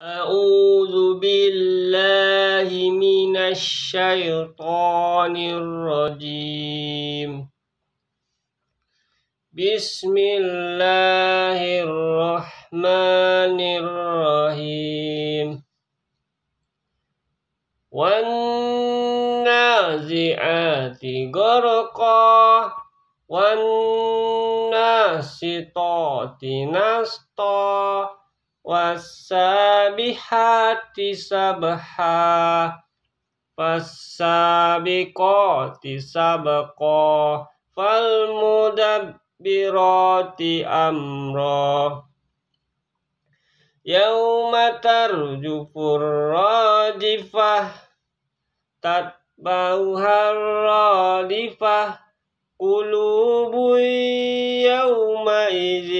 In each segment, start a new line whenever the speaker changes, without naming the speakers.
أعوذ بالله من الشيطان الرجيم بسم الله الرحمن الرحيم والنازعات غرقا والناشطات نشطا wasabihati sabha fasabiqati sabqa falmudabbirati amro yauma tarjufur rajifah tatbauhar radifah قلوب يومئذ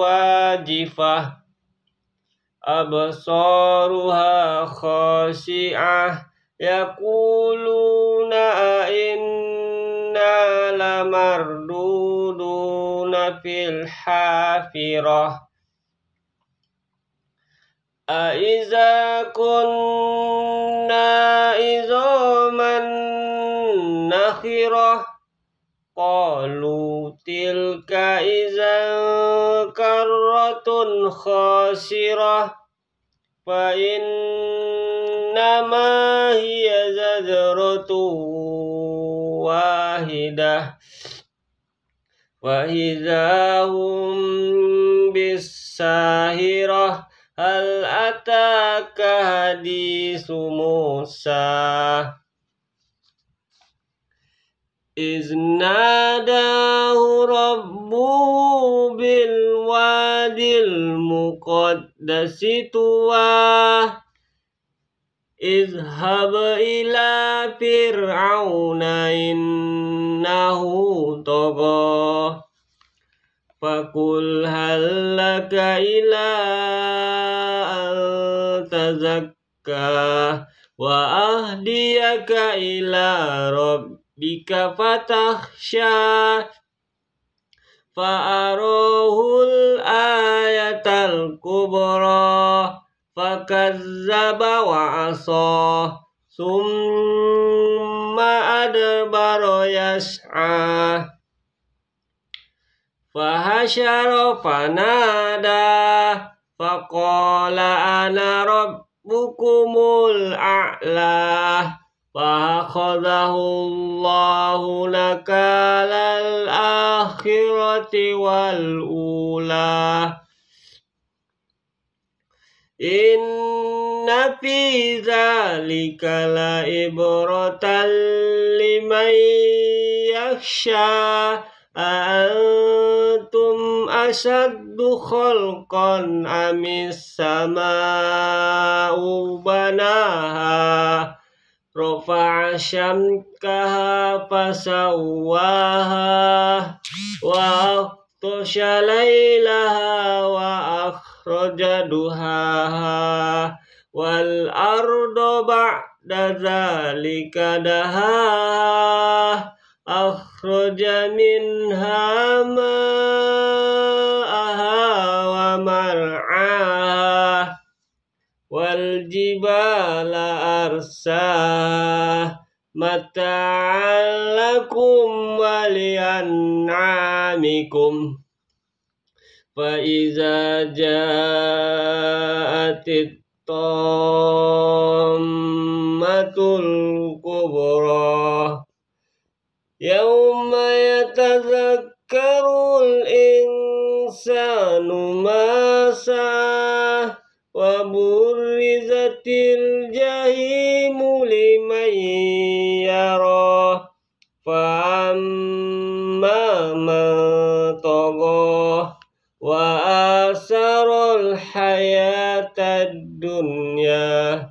واجفة أبصارها خاشعة يقولون أئنا لمردودون في الحافرة أإذا كنا عظاما نخرة قالوا تلك إذا كرة خاسرة فإنما هي زجرة واحدة وإذا هم بالساهرة هل أتاك حديث موسى إذ ناداه ربه بالوادي المقدس طوى اذهب إلى فرعون إنه طغى فقل هل لك إلى أن تزكى وأهديك إلى ربك bika fatah fatahsya fa'arohul ayatal kubra fakazzaba wa asa summa adbara yas'a fahasyara fanada faqala ana rabbukumul a'lah فأخذه الله نكال الآخرة والأولى إن في ذلك لعبرة لمن يخشى أأنتم أشد خلقا أم السماء بناها Rofa kaha pasawaha wa tosha wa akhroja duhaha wal ardo ba'da zalika dahaha akhroja minha wa mar'aha والجبال أرساه متاعا لكم ولأنعامكم فإذا جاءت الطامة الكبرى يوم يتذكر الإنسان ما سعى wa burrizatil jahimu liman yara fa amma man wa asarul hayatad dunya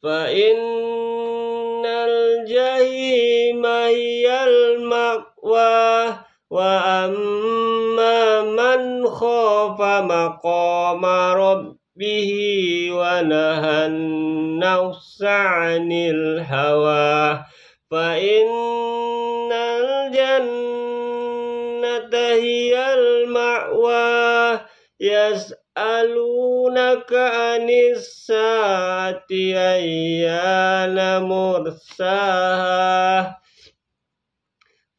fa innal jahima hiyal maqwa wa amma خاف مقام ربه ونهى النفس عن الهوى فإن الجنة هي المأوى يسألونك عن الساعة أيان مرساها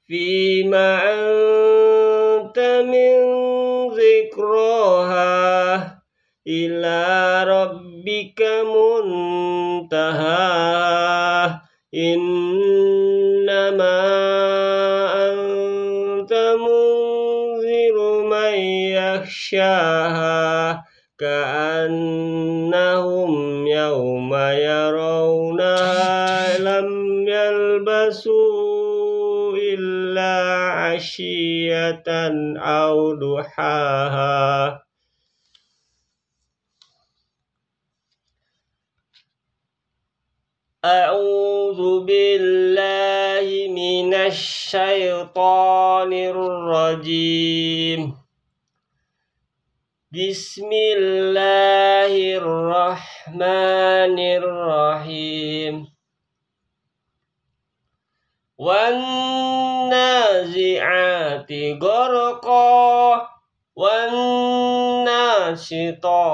فيما أنت من ذكراها إلى ربك منتهاها إنما أنت منذر من يخشاها كأنهم يوم يرونها لم يلبسوا إلا عشية أو ضحاها أعوذ بالله من الشيطان الرجيم بسم الله الرحمن الرحيم Ati goro ko wna situ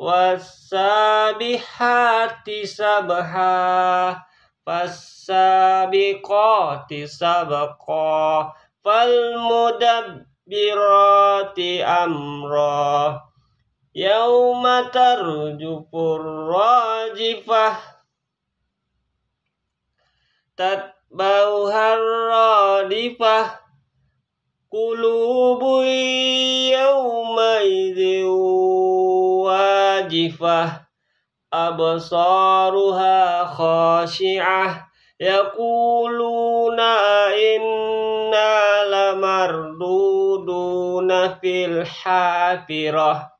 wasabi hati sabha, pasabi ko ti sabko, falmo amro, yau materu purrajipah, ta. بوها الرادفة قلوب يومئذ واجفة أبصارها خاشعة يقولون إنا لمردودون في الحافرة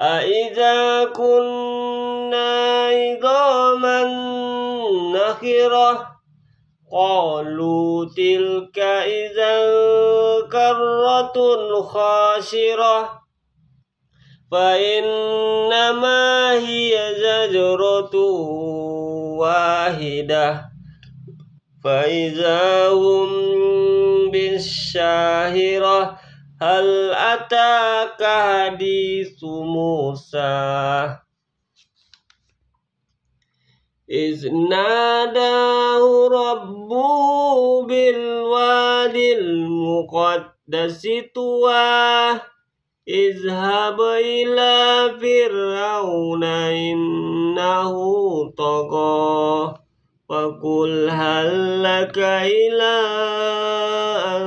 أإذا كنا الآخرة قالوا تلك إذا كرة خاسرة فإنما هي زجرة واحدة فإذا هم بالشاهرة هل أتاك حديث موسى إذ ناداه ربه بالواد المقدس طوى اذهب إلى فرعون إنه طغى فقل هل لك إلى أن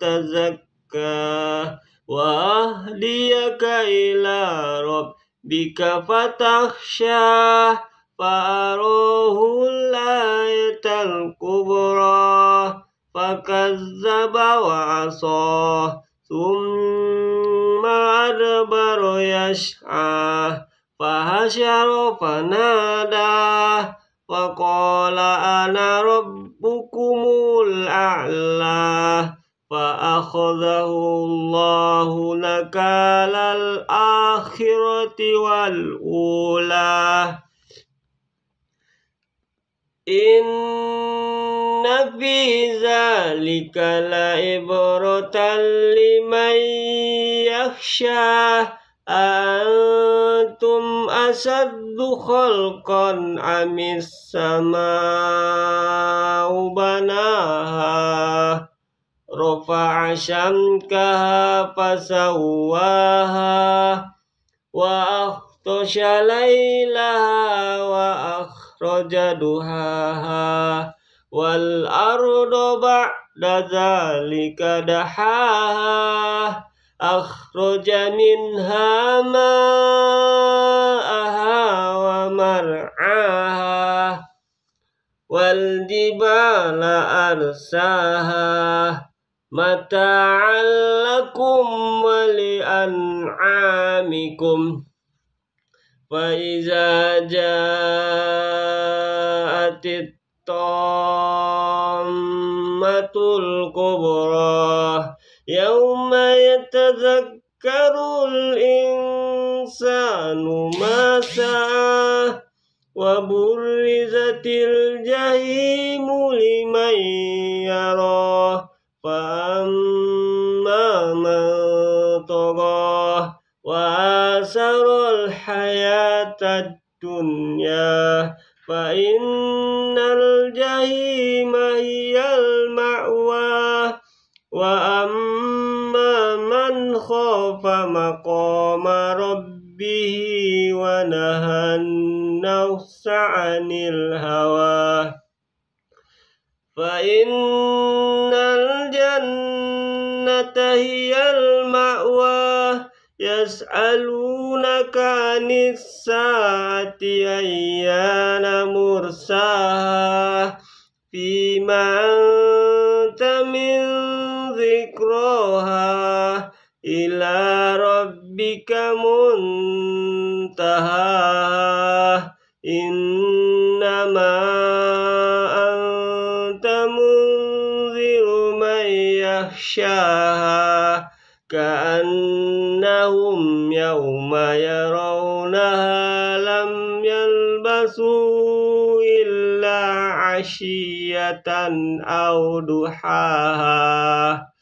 تزكى وأهديك إلى ربك فتخشى فأروه الآية الكبرى فكذب وعصى ثم أدبر يشعى فهشر فنادى فقال أنا ربكم الأعلى فأخذه الله نكال الآخرة والأولى Inna fi zalika la ibratan liman yakhsha antum asaddu khalqan amis sama'u banaha rafa'a syamkaha fasawwaha wa akhtasha laylaha wa akh akhraja duhaha wal ardu ba'da dzalika dahaha akhraja minha ma'aha wa mar'aha wal jibala arsaha mata'allakum wa li an'amikum فإذا جاءت الطامة الكبرى يوم يتذكر الإنسان ما سعى وبرزت الجحيم لمن من خاف مقام ربه ونهى النفس عن الهوى فإن الجنة هي المأوى يسألونك عن الساعة أيان مرساها إليك منتهى إنما أنت منذر من يخشاها كأنهم يوم يرونها لم يلبثوا إلا عشية أو ضحاها